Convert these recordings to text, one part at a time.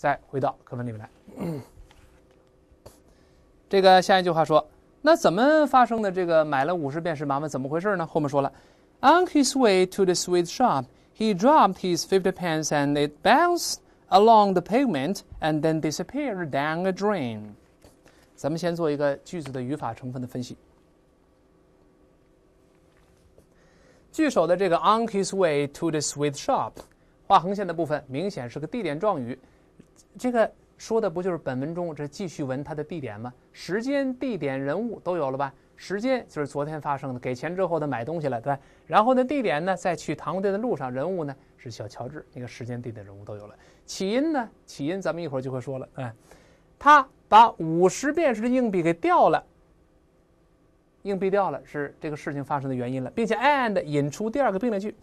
再回到课文里面来。这个下一句话说：“那怎么发生的？这个买了五十便士，麻烦怎么回事呢？”后面说了：“On his way to the sweet shop, he dropped his fifty pence and it bounced along the pavement and then disappeared down a drain。”咱们先做一个句子的语法成分的分析。句首的这个 “on his way to the sweet shop”，画横线的部分明显是个地点状语。这个说的不就是本文中这记叙文它的地点吗？时间、地点、人物都有了吧？时间就是昨天发生的，给钱之后他买东西了，对吧？然后呢，地点呢，在去唐果店的路上，人物呢是小乔治。那个时间、地点、人物都有了。起因呢？起因咱们一会儿就会说了。哎，他把五十便士的硬币给掉了，硬币掉了是这个事情发生的原因了，并且 and 引出第二个并列句，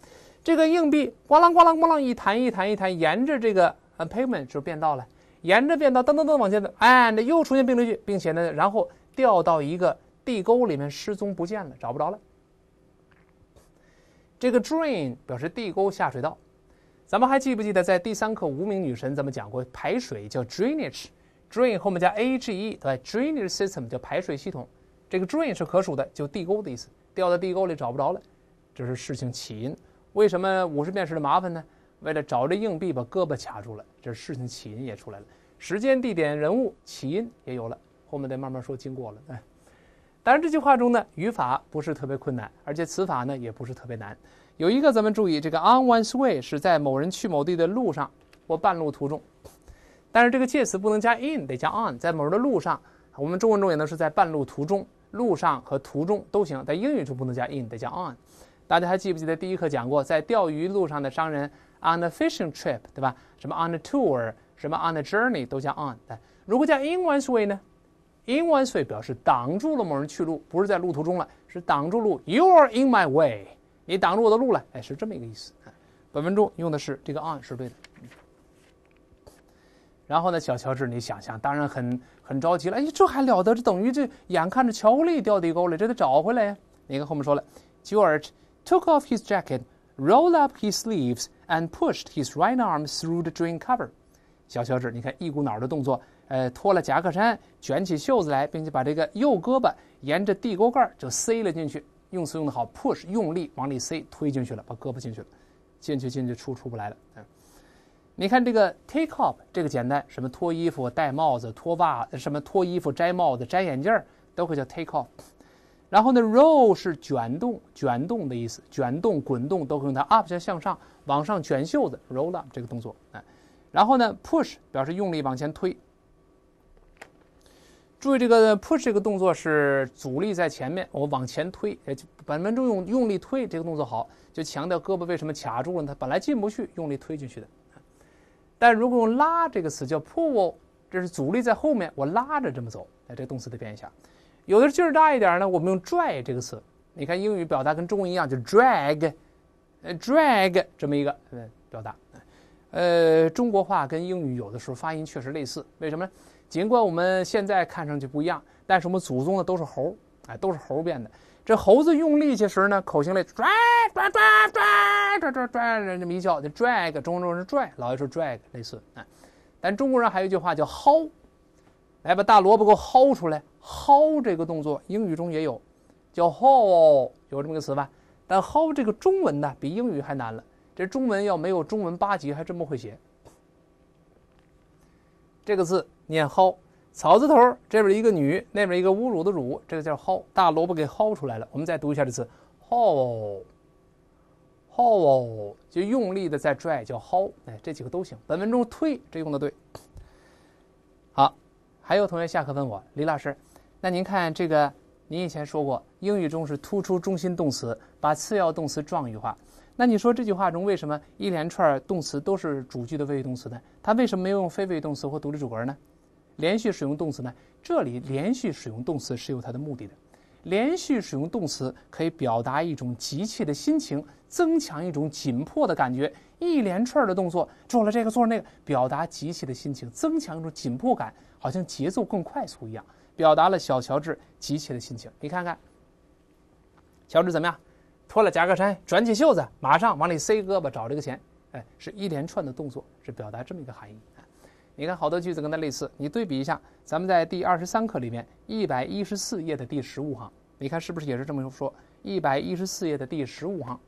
这个硬币咣啷咣啷咣啷一弹一弹一弹，沿着这个。u n pavement 就变道了，沿着变道噔噔噔往前走，and 又出现并列句，并且呢，然后掉到一个地沟里面失踪不见了，找不着了。这个 drain 表示地沟下水道，咱们还记不记得在第三课无名女神咱们讲过排水叫 drainage，drain 后面加 a g e 对，drainage 吧 system 叫排水系统，这个 drain 是可数的，就地沟的意思，掉到地沟里找不着了，这是事情起因。为什么五十遍试的麻烦呢？为了找这硬币，把胳膊卡住了。这事情起因也出来了。时间、地点、人物、起因也有了，后面得慢慢说经过了。哎，当然这句话中呢，语法不是特别困难，而且词法呢也不是特别难。有一个咱们注意，这个 on one's way 是在某人去某地的路上或半路途中。但是这个介词不能加 in，得加 on，在某人的路上。我们中文中也能是在半路途中，路上和途中都行。在英语中不能加 in，得加 on。大家还记不记得第一课讲过，在钓鱼路上的商人。On a fishing trip，对吧？什么 on a tour，什么 on a journey，都叫 on。如果叫 in one's way 呢？in one's way 表示挡住了某人去路，不是在路途中了，是挡住路。You are in my way，你挡住我的路了，哎，是这么一个意思。本文中用的是这个 on，是对的。然后呢，小乔治，你想想，当然很很着急了。哎，这还了得？这等于这眼看着巧克力掉地沟了，这得找回来呀！你看后面说了，George took off his jacket。Roll up his sleeves and pushed his right arm through the drain cover。小乔治，你看，一股脑的动作，呃，脱了夹克衫，卷起袖子来，并且把这个右胳膊沿着地沟盖就塞了进去。用词用的好，push 用力往里塞，推进去了，把胳膊进去了，进去进去出出不来了。嗯，你看这个 take off 这个简单，什么脱衣服、戴帽子、脱袜，什么脱衣服、摘帽子、摘眼镜，都会叫 take off。然后呢，roll 是卷动、卷动的意思，卷动、滚动都可以用它。up 就向上，往上卷袖子，roll up 这个动作，哎。然后呢，push 表示用力往前推。注意这个 push 这个动作是阻力在前面，我往前推。哎，本文中用用力推这个动作好，就强调胳膊为什么卡住了，它本来进不去，用力推进去的。但如果用拉这个词叫 pull，这是阻力在后面，我拉着这么走。哎，这个动词得变一下。有的劲儿大一点呢，我们用“拽”这个词。你看英语表达跟中文一样，就 “drag”，呃，“drag” 这么一个呃表达。呃，中国话跟英语有的时候发音确实类似，为什么呢？尽管我们现在看上去不一样，但是我们祖宗呢都是猴，哎，都是猴变的。这猴子用力气时呢，口型类拽拽拽拽拽拽拽，这么一叫就 d r a g 中文是“拽”，老一说“ drag 类似。啊。但中国人还有一句话叫“薅”，来把大萝卜给我薅出来。薅这个动作，英语中也有，叫 haul，有这么个词吧？但薅这个中文呢，比英语还难了。这中文要没有中文八级，还真不会写。这个字念薅，草字头这边一个女，那边一个侮辱的辱，这个叫薅。大萝卜给薅出来了。我们再读一下这词，薅，薅，就用力的在拽，叫薅。哎，这几个都行。本文中推，这用的对。好，还有同学下课问我，李老师。那您看这个，您以前说过，英语中是突出中心动词，把次要动词状语化。那你说这句话中为什么一连串动词都是主句的谓语动词呢？它为什么没有用非谓语动词或独立主格呢？连续使用动词呢？这里连续使用动词是有它的目的的。连续使用动词可以表达一种急切的心情，增强一种紧迫的感觉。一连串的动作做了这个，做了那个，表达急切的心情，增强一种紧迫感，好像节奏更快速一样。表达了小乔治急切的心情。你看看，乔治怎么样？脱了夹克衫，卷起袖子，马上往里塞胳膊，找这个钱。哎，是一连串的动作，是表达这么一个含义。你看，好多句子跟它类似，你对比一下。咱们在第二十三课里面，一百一十四页的第十五行，你看是不是也是这么说？一百一十四页的第十五行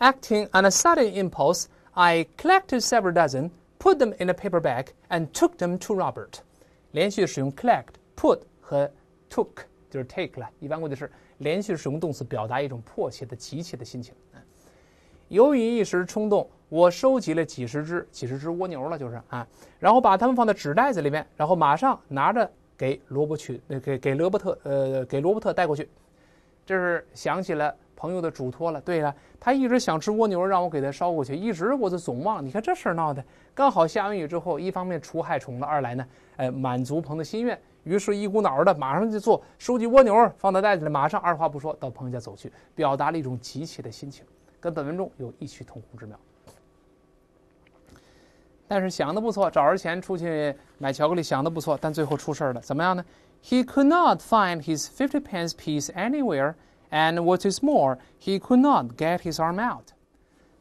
，Acting on a sudden impulse, I collected several dozen, put them in a paper bag, and took them to Robert. 连续使用 collect、put 和 took，就是 take 了。一般过去式连续使用动词，表达一种迫切的急切的心情。由于一时冲动，我收集了几十只、几十只蜗牛了，就是啊，然后把它们放在纸袋子里面，然后马上拿着给罗伯去，给给罗伯特、呃，给罗伯特带过去。这是想起了。朋友的嘱托了。对了，他一直想吃蜗牛，让我给他捎过去。一直我就总忘。你看这事儿闹的。刚好下完雨之后，一方面除害虫了，二来呢，哎，满足朋友的心愿。于是，一股脑儿的，马上就做收集蜗牛，放到袋子里。马上二话不说到朋友家走去，表达了一种急切的心情，跟本文中有异曲同工之妙。但是想的不错，找着钱出去买巧克力，想的不错，但最后出事儿了。怎么样呢？He could not find his fifty pence piece anywhere. And what is more, he could not get his arm out。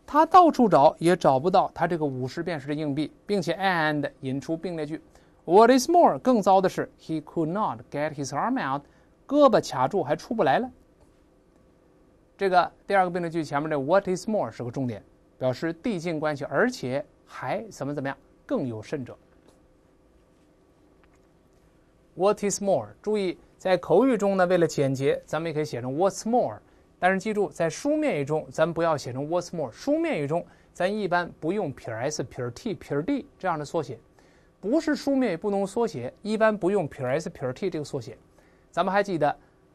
他到处找也找不到他这个五十便士的硬币，并且 and 引出并列句。What is more，更糟的是，he could not get his arm out，胳膊卡住还出不来了。这个第二个并列句前面的 what is more 是个重点，表示递进关系，而且还怎么怎么样，更有甚者。What is more，注意。在口语中呢，为了简洁，咱们也可以写成 what's more。但是记住，在书面语中，咱们不要写成 what's more。书面语中，咱一般不用撇 s、撇 t、撇 d 这样的缩写。不是书面语不能缩写，一般不用撇 s、撇 t 这个缩写。咱们还记得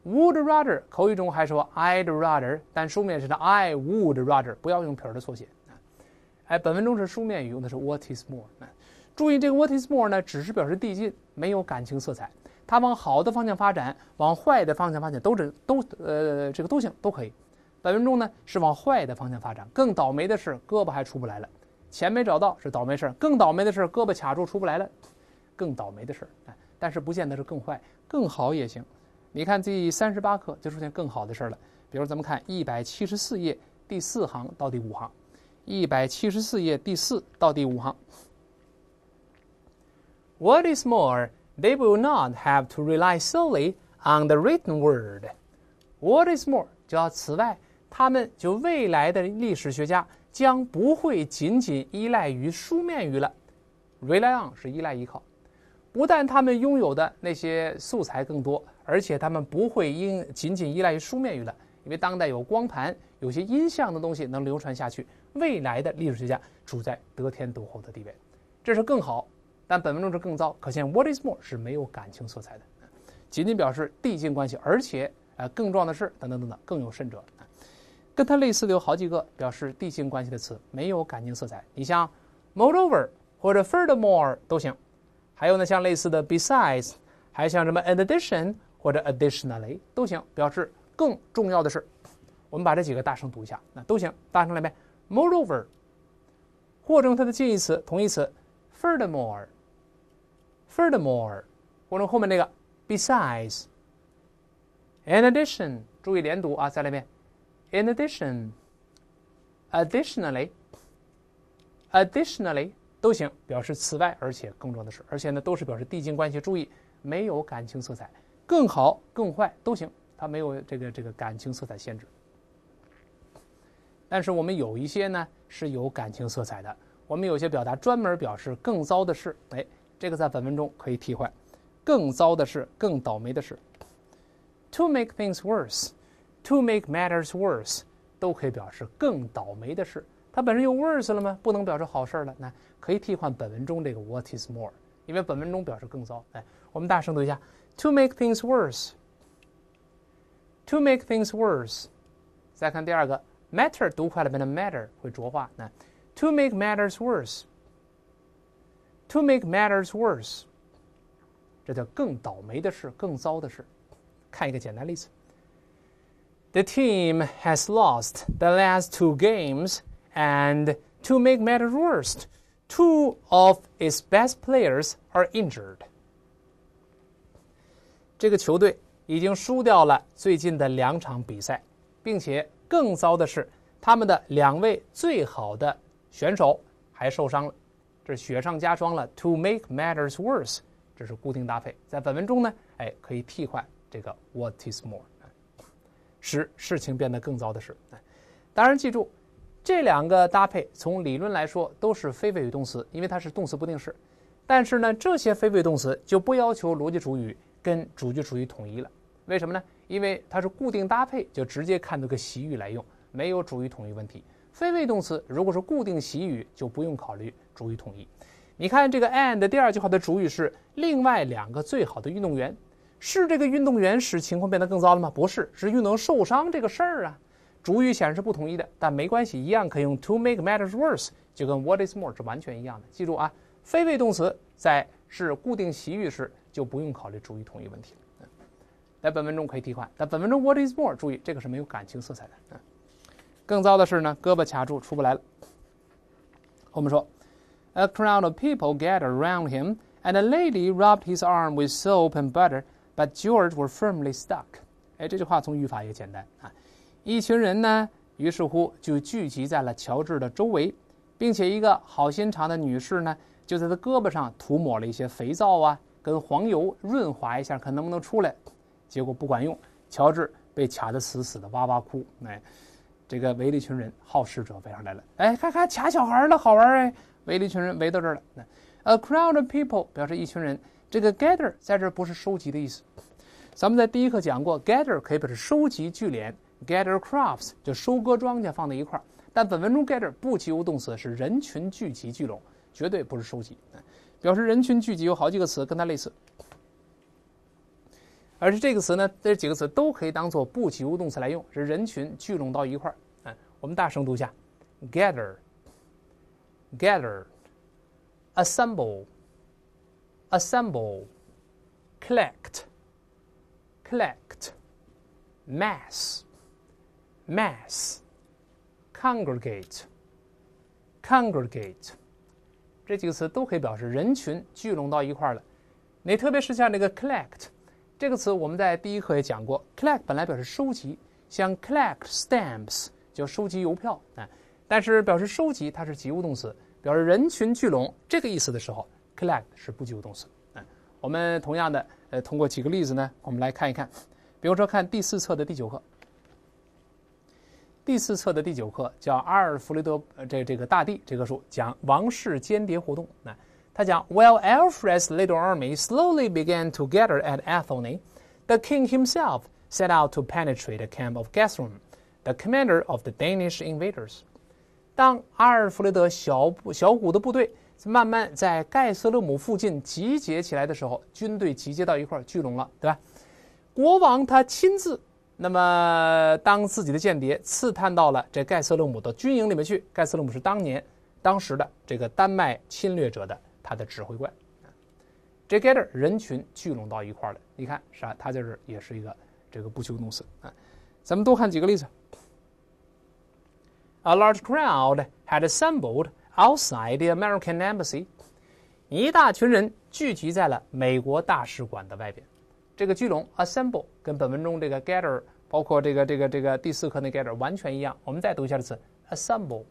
would rather 口语中还说 I'd rather，但书面是的 I would rather，不要用撇的缩写。哎，本文中是书面语，用的是 what is more。注意这个 what is more 呢，只是表示递进，没有感情色彩。他往好的方向发展，往坏的方向发展，都这都呃，这个都行，都可以。本文中呢是往坏的方向发展。更倒霉的是，胳膊还出不来了，钱没找到是倒霉事儿。更倒霉的是，胳膊卡住出不来了，更倒霉的事儿。哎，但是不见得是更坏，更好也行。你看第三十八课就出现更好的事儿了，比如咱们看一百七十四页第四行到第五行，一百七十四页第四到第五行。What is more. They will not have to rely solely on the written word. What is more，叫此外，他们就未来的历史学家将不会仅仅依赖于书面语了。Rely on 是依赖依靠。不但他们拥有的那些素材更多，而且他们不会因仅仅依赖于书面语了，因为当代有光盘，有些音像的东西能流传下去。未来的历史学家处在得天独厚的地位，这是更好。但本文中是更糟，可见 “what is more” 是没有感情色彩的，仅仅表示递进关系。而且，呃，更重要的是，等等等等，更有甚者，跟它类似的有好几个表示递进关系的词，没有感情色彩。你像 “moreover” 或者 “furthermore” 都行。还有呢，像类似的 “besides”，还像什么 “in addition” 或者 “additionally” 都行，表示更重要的是。我们把这几个大声读一下，那都行。大声来呗，“moreover” 或者用它的近义词、同义词 “furthermore”。Furthermore，或者后面那个 besides、in addition，注意连读啊，在那边。in addition、additionally、additionally 都行，表示此外而且更重要的是，而且呢都是表示递进关系。注意没有感情色彩，更好更坏都行，它没有这个这个感情色彩限制。但是我们有一些呢是有感情色彩的，我们有些表达专门表示更糟的是，哎。这个在本文中可以替换。更糟的是，更倒霉的是，to make things worse，to make matters worse 都可以表示更倒霉的是。它本身有 worse 了吗？不能表示好事了，那可以替换本文中这个 what is more，因为本文中表示更糟。哎，我们大声读一下：to make things worse，to make things worse。再看第二个，matter 读快了变成 matter 会浊化。那 to make matters worse。to make matters worse，这叫更倒霉的事，更糟的事。看一个简单例子：The team has lost the last two games, and to make matters worse, two of its best players are injured. 这个球队已经输掉了最近的两场比赛，并且更糟的是，他们的两位最好的选手还受伤了。这雪上加霜了。To make matters worse，这是固定搭配，在本文中呢，哎，可以替换这个。What is more，使事情变得更糟的是。当然，记住这两个搭配，从理论来说都是非谓语动词，因为它是动词不定式。但是呢，这些非谓动词就不要求逻辑主语跟主句主语统一了。为什么呢？因为它是固定搭配，就直接看作个习语来用，没有主语统一问题。非谓动词，如果是固定习语，就不用考虑主语统一。你看这个 and 第二句话的主语是另外两个最好的运动员，是这个运动员使情况变得更糟了吗？不是，是运动受伤这个事儿啊。主语显然是不统一的，但没关系，一样可以用 to make matters worse，就跟 what is more 是完全一样的。记住啊，非谓动词在是固定习语时，就不用考虑主语统一问题了。在本文中可以替换，但本文中 what is more，注意这个是没有感情色彩的。更糟的是呢，胳膊卡住出不来了。我们说，a crowd of people gathered around him, and a lady rubbed his arm with soap and butter, but George was firmly stuck. 哎，这句话从语法也简单啊。一群人呢，于是乎就聚集在了乔治的周围，并且一个好心肠的女士呢，就在他胳膊上涂抹了一些肥皂啊，跟黄油润滑一下，看能不能出来。结果不管用，乔治被卡得死死的，哇哇哭。哎。这个围了一群人，好事者围上来了。哎，看看卡小孩了，好玩哎！围了一群人，围到这儿了。那 a crowd of people 表示一群人。这个 gather 在这不是收集的意思。咱们在第一课讲过，gather 可以表示收集、聚敛。gather crops 就收割庄稼放在一块儿。但本文中 gather 不及物动词是人群聚集、聚拢，绝对不是收集。表示人群聚集有好几个词跟它类似。而是这个词呢？这几个词都可以当做不及物动词来用，是人群聚拢到一块儿。哎，我们大声读一下：gather、gather、assemble、assemble、collect、collect、mass、mass、congregate、congregate。这几个词都可以表示人群聚拢到一块儿了。你特别是像那个 collect。这个词我们在第一课也讲过，collect 本来表示收集，像 collect stamps 就收集邮票啊。但是表示收集它是及物动词，表示人群聚拢这个意思的时候，collect 是不及物动词啊。我们同样的呃，通过几个例子呢，我们来看一看，比如说看第四册的第九课，第四册的第九课叫阿尔弗雷德这这个大地这棵树讲王室间谍活动啊。他讲，While Alfred's little army slowly began to gather at Athelney, the king himself set out to penetrate the camp of Guthrum, the commander of the Danish invaders. 当阿尔弗雷德小小股的部队慢慢在盖瑟勒姆附近集结起来的时候，军队集结到一块儿聚拢了，对吧？国王他亲自，那么当自己的间谍刺探到了这盖瑟勒姆的军营里面去。盖瑟勒姆是当年当时的这个丹麦侵略者的。它的指挥官，gather 这人群聚拢到一块儿了，你看啥？它就是也是一个这个不及物动词啊。咱们多看几个例子。A large crowd had assembled outside the American embassy。一大群人聚集在了美国大使馆的外边。这个聚拢，assemble 跟本文中这个 gather，包括这个这个这个第四课那 gather 完全一样。我们再读一下这个词，assemble。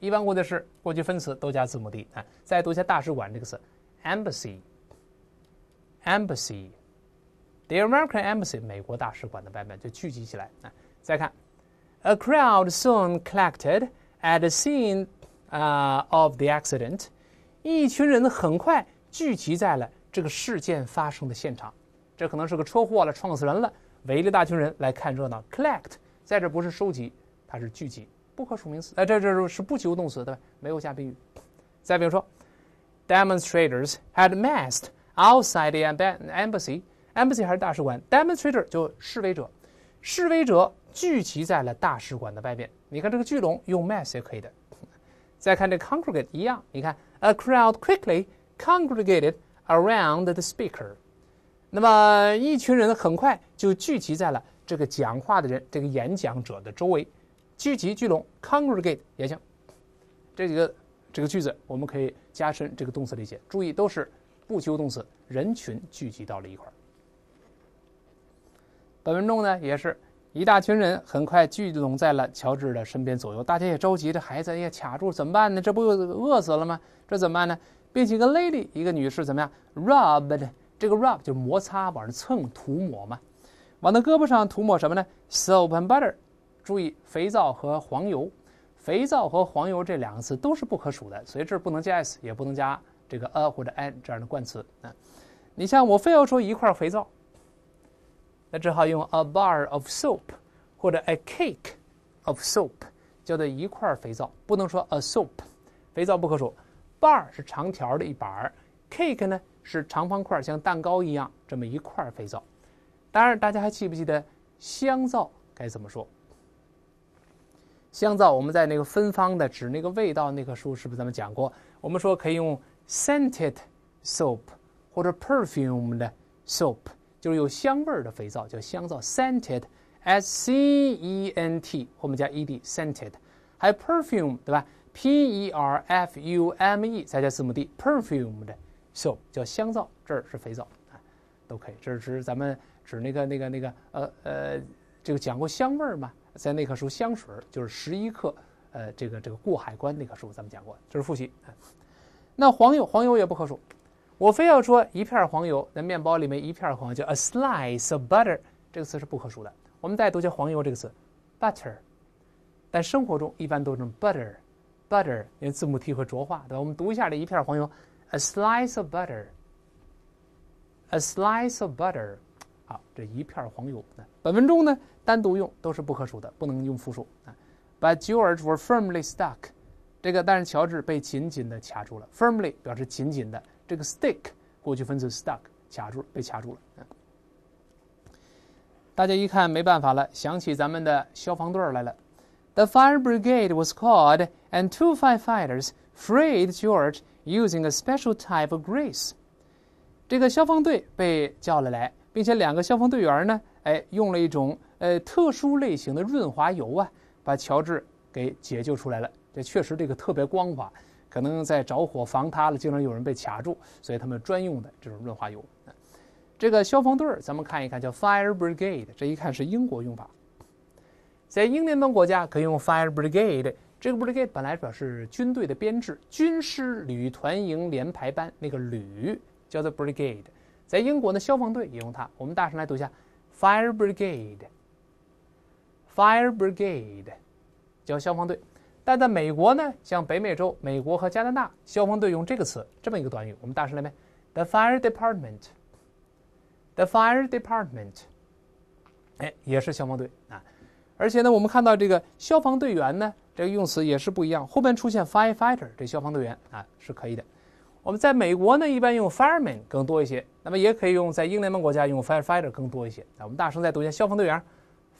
一般过去式，过去分词都加字母 d 啊。再读一下大使馆这个词，embassy，embassy，the American embassy，美国大使馆的版本就聚集起来啊。再看，a crowd soon collected at the scene uh of the accident，一群人很快聚集在了这个事件发生的现场。这可能是个车祸了，撞死人了，围了大群人来看热闹。Collect 在这不是收集，它是聚集。不可数名词，哎，这这是不及物动词，对吧？没有加宾语。再比如说，demonstrators had massed outside the embassy. embassy 还是大使馆，demonstrator 就示威者，示威者聚集在了大使馆的外面。你看这个聚拢用 mass 也可以的。再看这 congregate 一样，你看，a crowd quickly congregated around the speaker. 那么一群人很快就聚集在了这个讲话的人，这个演讲者的周围。聚集、聚拢 （congregate） 也行。这几个这个句子，我们可以加深这个动词理解。注意，都是不及物动词。人群聚集到了一块儿。本文中呢，也是一大群人很快聚拢在了乔治的身边左右。大家也着急，这孩子也卡住，怎么办呢？这不饿死了吗？这怎么办呢？并且一个 lady，一个女士，怎么样？rub b e d 这个 rub 就摩擦，往上蹭、涂抹嘛。往他胳膊上涂抹什么呢？soap and butter。注意，肥皂和黄油，肥皂和黄油这两个词都是不可数的，所以这不能加 s，也不能加这个 a 或者 an 这样的冠词。啊，你像我非要说一块肥皂，那只好用 a bar of soap 或者 a cake of soap 叫做一块肥皂，不能说 a soap，肥皂不可数。bar 是长条的一板，cake 呢是长方块，像蛋糕一样这么一块肥皂。当然，大家还记不记得香皂该怎么说？香皂，我们在那个芬芳的指那个味道那棵树是不是咱们讲过？我们说可以用 scented soap 或者 perfumed soap，就是有香味儿的肥皂，叫香皂 scented，s c e n t 后我们加 e d，scented，还有 p e r f u m e 对吧？p e r f u m e 再加字母 d，perfumed soap 叫香皂，这儿是肥皂啊，都可以。这是咱们指那个那个那个呃呃，就讲过香味儿嘛。在那棵树，香水就是十一克。呃，这个这个过海关那棵树，咱们讲过，就是复习。那黄油，黄油也不可数。我非要说一片黄油，那面包里面一片黄，油叫 a slice of butter，这个词是不可数的。我们再读一下黄油这个词，butter。但生活中一般都用 butter，butter，因为字母 t 会浊化。对吧？我们读一下这一片黄油，a slice of butter，a slice of butter。好，这一片黄油的。本文中呢，单独用都是不可数的，不能用复数啊。But George was firmly stuck。这个，但是乔治被紧紧的卡住了。Firmly 表示紧紧的。这个 stick 过去分词 stuck，卡住，被卡住了。大家一看没办法了，想起咱们的消防队来了。The fire brigade was called and two firefighters freed George using a special type of grease。这个消防队被叫了来。并且两个消防队员呢，哎，用了一种呃特殊类型的润滑油啊，把乔治给解救出来了。这确实这个特别光滑，可能在着火防塌了，经常有人被卡住，所以他们专用的这种润滑油这个消防队儿，咱们看一看叫 Fire Brigade，这一看是英国用法，在英联邦国家可以用 Fire Brigade。这个 Brigade 本来表示军队的编制，军师、旅、团、营、连、排、班，那个旅叫做 Brigade。在英国呢，消防队也用它。我们大声来读一下：fire brigade，fire brigade，叫消防队。但在美国呢，像北美洲、美国和加拿大，消防队用这个词这么一个短语。我们大声来念：the fire department，the fire department，哎，也是消防队啊。而且呢，我们看到这个消防队员呢，这个用词也是不一样。后面出现 firefighter，这消防队员啊，是可以的。我们在美国呢，一般用 fireman 更多一些，那么也可以用在英联邦国家用 firefighter 更多一些啊。我们大声再读一下消防队员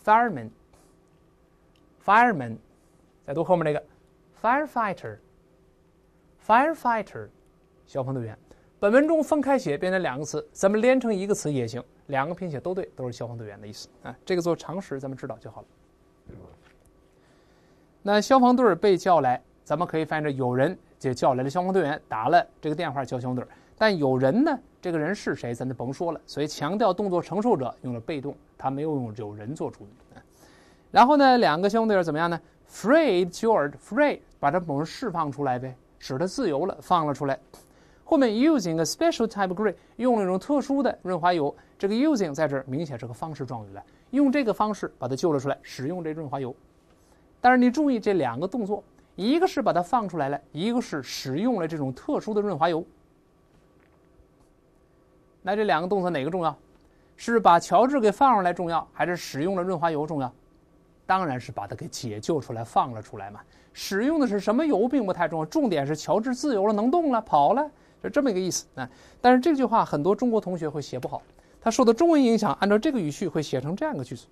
，fireman，fireman，再读后面那个，firefighter，firefighter，消防队员。本文中分开写变成两个词，咱们连成一个词也行，两个拼写都对，都是消防队员的意思啊。这个做常识，咱们知道就好了。那消防队儿被叫来，咱们可以翻译成有人。就叫来了消防队员，打了这个电话叫兄弟儿。但有人呢？这个人是谁？咱就甭说了。所以强调动作承受者用了被动，他没有用“有人”做主语。然后呢，两个兄弟儿怎么样呢？Free George，free，把这某人释放出来呗，使他自由了，放了出来。后面 using a special type grease，用了一种特殊的润滑油。这个 using 在这儿明显是个方式状语了，用这个方式把他救了出来。使用这润滑油，但是你注意这两个动作。一个是把它放出来了，一个是使用了这种特殊的润滑油。那这两个动作哪个重要？是把乔治给放出来重要，还是使用了润滑油重要？当然是把它给解救出来、放了出来嘛。使用的是什么油并不太重要，重点是乔治自由了、能动了、跑了，就这么一个意思。那但是这句话很多中国同学会写不好，他受的中文影响，按照这个语序会写成这样一个句子。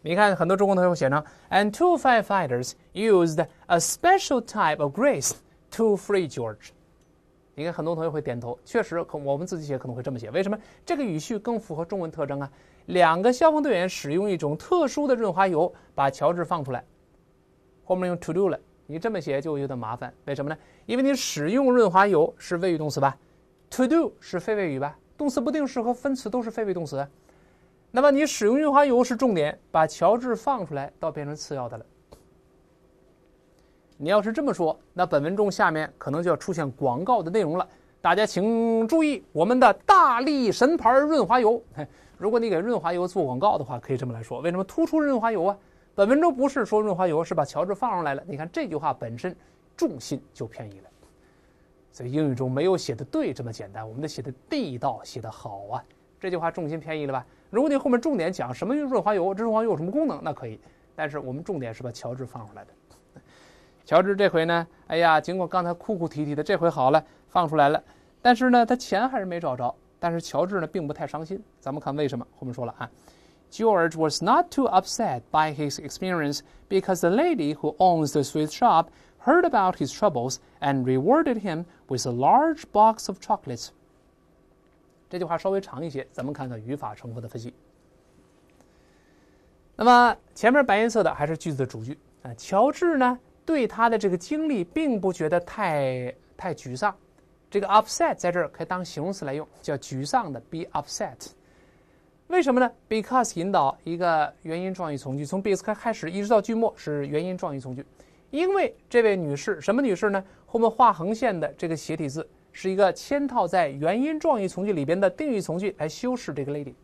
你看，很多中国同学会写成，and two firefighters used a special type of g r a c e to free George。你看，很多同学会点头，确实，可我们自己写可能会这么写。为什么？这个语序更符合中文特征啊？两个消防队员使用一种特殊的润滑油把乔治放出来，后面用 to do 了。你这么写就有点麻烦，为什么呢？因为你使用润滑油是谓语动词吧？to do 是非谓语吧？动词不定式和分词都是非谓动词。那么你使用润滑油是重点，把乔治放出来倒变成次要的了。你要是这么说，那本文中下面可能就要出现广告的内容了。大家请注意，我们的大力神牌润滑油。如果你给润滑油做广告的话，可以这么来说：为什么突出润滑油啊？本文中不是说润滑油，是把乔治放上来了。你看这句话本身重心就偏移了。在英语中，没有写的对这么简单，我们得写的地道，写的好啊。这句话重心偏移了吧？如果你后面重点讲什么润滑油，这润滑油有什么功能，那可以。但是我们重点是把乔治放出来的。乔治这回呢，哎呀，尽管刚才哭哭啼啼的，这回好了，放出来了。但是呢，他钱还是没找着。但是乔治呢，并不太伤心。咱们看为什么？后面说了啊，George was not too upset by his experience because the lady who owns the sweet shop heard about his troubles and rewarded him with a large box of chocolates. 这句话稍微长一些，咱们看看语法成分的分析。那么前面白颜色的还是句子的主句啊。乔治呢，对他的这个经历并不觉得太太沮丧。这个 upset 在这儿可以当形容词来用，叫沮丧的。be upset。为什么呢？because 引导一个原因状语从句，从 because 开始一直到句末是原因状语从句。因为这位女士什么女士呢？后面画横线的这个斜体字。是一个嵌套在原因状语从句里边的定语从句来修饰这个 lady，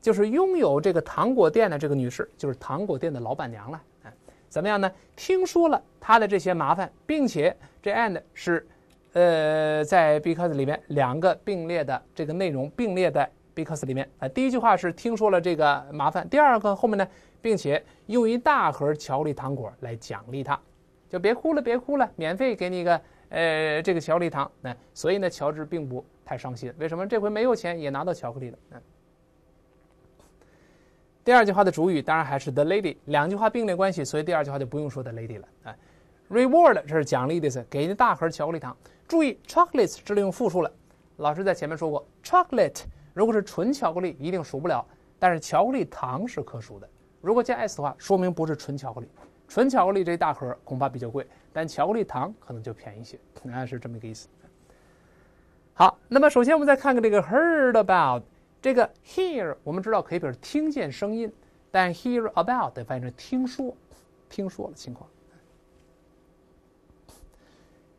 就是拥有这个糖果店的这个女士，就是糖果店的老板娘了。哎，怎么样呢？听说了她的这些麻烦，并且这 and 是，呃，在 because 里面两个并列的这个内容并列在 because 里面。啊，第一句话是听说了这个麻烦，第二个后面呢，并且用一大盒巧克力糖果来奖励她，就别哭了，别哭了，免费给你一个。呃，这个巧克力糖，嗯，所以呢，乔治并不太伤心。为什么？这回没有钱，也拿到巧克力了。嗯，第二句话的主语当然还是 the lady。两句话并列关系，所以第二句话就不用说 the lady 了。哎 r e w a r d 这是奖励的意思，给大盒巧克力糖。注意，chocolates 是用复数了。老师在前面说过，chocolate 如果是纯巧克力一定数不了，但是巧克力糖是可数的。如果加 s 的话，说明不是纯巧克力。纯巧克力这一大盒恐怕比较贵。但巧克力糖可能就便宜些，啊，是这么一个意思。好，那么首先我们再看看这个 heard about，这个 hear 我们知道可以表示听见声音，但 hear about 得翻译成听说，听说的情况。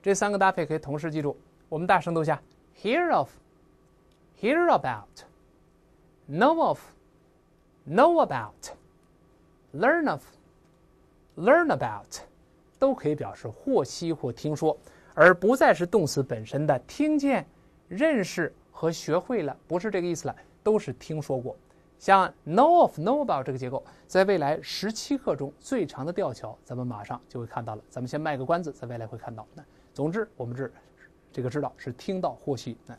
这三个搭配可以同时记住，我们大声读一下：hear of，hear about，know of，know about，learn of，learn about。都可以表示获悉或听说，而不再是动词本身的听见、认识和学会了，不是这个意思了，都是听说过。像 know of, know about 这个结构，在未来十七课中最长的吊桥，咱们马上就会看到了。咱们先卖个关子，在未来会看到。总之，我们这这个知道是听到获悉。那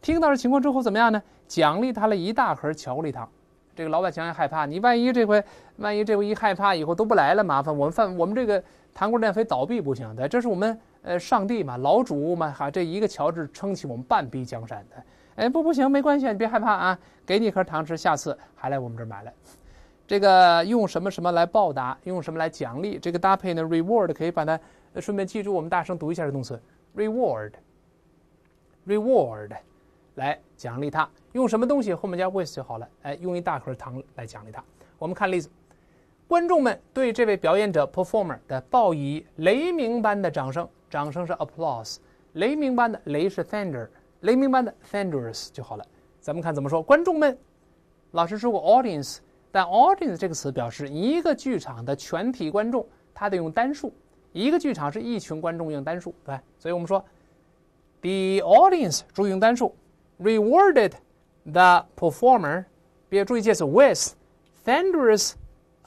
听到这情况之后怎么样呢？奖励他了一大盒巧克力糖。这个老板想想害怕，你万一这回万一这回一害怕，以后都不来了，麻烦我们犯我们这个。糖果店非倒闭不行的，这是我们呃上帝嘛，老主嘛哈，这一个乔治撑起我们半壁江山的。哎，不，不行，没关系，你别害怕啊，给你一盒糖吃，下次还来我们这儿买来。这个用什么什么来报答？用什么来奖励？这个搭配呢？reward 可以把它顺便记住，我们大声读一下这动词，reward，reward 来奖励他。用什么东西？后面加 with 就好了。哎，用一大盒糖来奖励他。我们看例子。观众们对这位表演者 performer 的报以雷鸣般的掌声。掌声是 applause，雷鸣般的雷是 thunder，雷鸣般的 thunderous 就好了。咱们看怎么说？观众们，老师说过 audience，但 audience 这个词表示一个剧场的全体观众，它得用单数。一个剧场是一群观众，用单数对。所以我们说 the audience，注意用单数，rewarded the performer。别注意介词 with thunderous。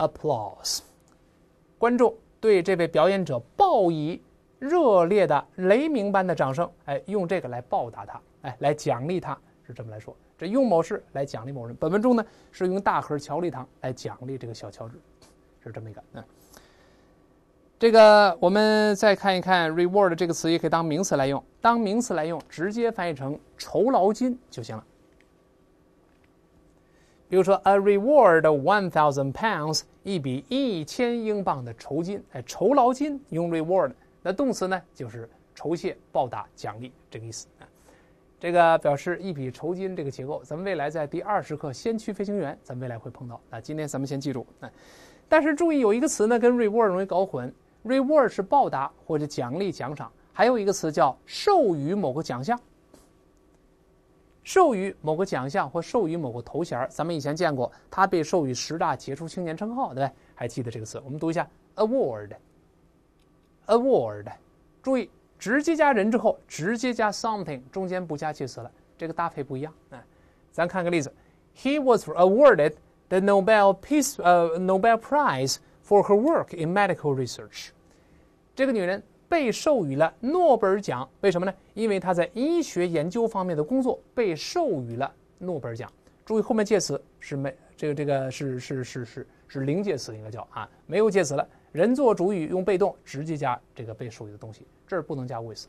Applause，观众对这位表演者报以热烈的雷鸣般的掌声。哎，用这个来报答他，哎，来奖励他，是这么来说。这用某事来奖励某人。本文中呢，是用大盒巧克力糖来奖励这个小乔治，是这么一个。嗯，这个我们再看一看，reward 这个词也可以当名词来用，当名词来用，直接翻译成酬劳金就行了。比如说，a reward one thousand pounds。一笔一千英镑的酬金，哎，酬劳金用 reward，那动词呢就是酬谢、报答、奖励这个意思啊。这个表示一笔酬金这个结构，咱们未来在第二十课《先驱飞行员》咱们未来会碰到。那今天咱们先记住啊，但是注意有一个词呢，跟 reward 容易搞混，reward 是报答或者奖励、奖赏，还有一个词叫授予某个奖项。授予某个奖项或授予某个头衔咱们以前见过。他被授予十大杰出青年称号，对不对？还记得这个词？我们读一下：award，award。注意，直接加人之后，直接加 something，中间不加介词了。这个搭配不一样啊。咱看个例子：He was awarded the Nobel Peace 呃 Nobel Prize for her work in medical research。这个女人。被授予了诺贝尔奖，为什么呢？因为他在医学研究方面的工作被授予了诺贝尔奖。注意后面介词是没这个这个是是是是是零介词应该叫啊没有介词了。人做主语用被动，直接加这个被授予的东西，这儿不能加 with。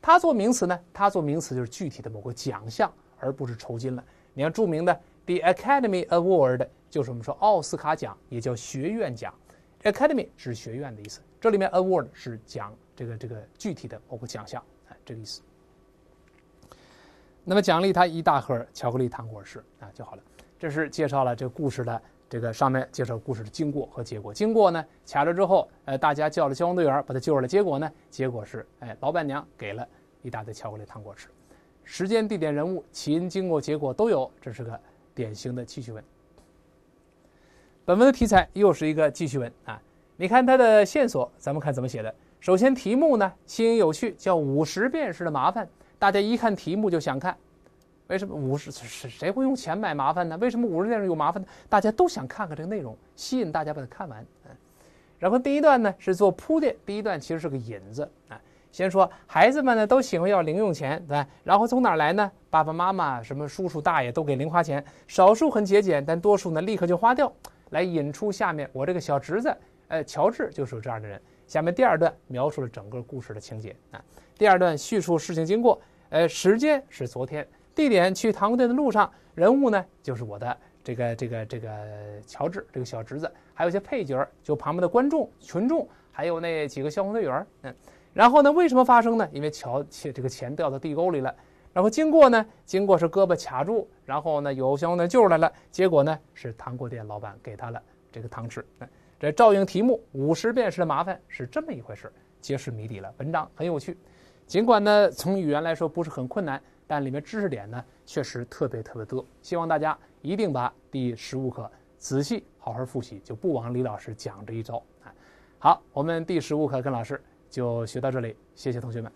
他做名词呢？他做名词就是具体的某个奖项，而不是酬金了。你看著名的 The Academy Award 就是我们说奥斯卡奖，也叫学院奖。Academy 是学院的意思，这里面 Award 是奖。这个这个具体的某讲奖项啊，这个意思。那么奖励他一大盒巧克力糖果吃啊就好了。这是介绍了这个故事的这个上面介绍故事的经过和结果。经过呢卡着之后，呃，大家叫了消防队员把他救出来。结果呢，结果是哎，老板娘给了一大堆巧克力糖果吃。时间、地点、人物、起因、经过、结果都有，这是个典型的记叙文。本文的题材又是一个记叙文啊。你看它的线索，咱们看怎么写的。首先，题目呢新颖有趣，叫“五十便士的麻烦”。大家一看题目就想看，为什么五十谁会用钱买麻烦呢？为什么五十便士有麻烦呢？大家都想看看这个内容，吸引大家把它看完。然后第一段呢是做铺垫，第一段其实是个引子啊，先说孩子们呢都喜欢要零用钱，对吧？然后从哪儿来呢？爸爸妈妈、什么叔叔大爷都给零花钱，少数很节俭，但多数呢立刻就花掉，来引出下面我这个小侄子，呃，乔治就是这样的人。下面第二段描述了整个故事的情节啊。第二段叙述事情经过，呃，时间是昨天，地点去糖果店的路上，人物呢就是我的这个这个这个乔治这个小侄子，还有一些配角儿，就旁边的观众群众，还有那几个消防队员，嗯。然后呢，为什么发生呢？因为乔切这个钱掉到地沟里了。然后经过呢，经过是胳膊卡住，然后呢有消防队救出来了。结果呢是糖果店老板给他了这个糖纸，这照应题目，五十遍的麻烦，是这么一回事，揭示谜底了。文章很有趣，尽管呢从语言来说不是很困难，但里面知识点呢确实特别特别多。希望大家一定把第十五课仔细好好复习，就不枉李老师讲这一招啊！好，我们第十五课跟老师就学到这里，谢谢同学们。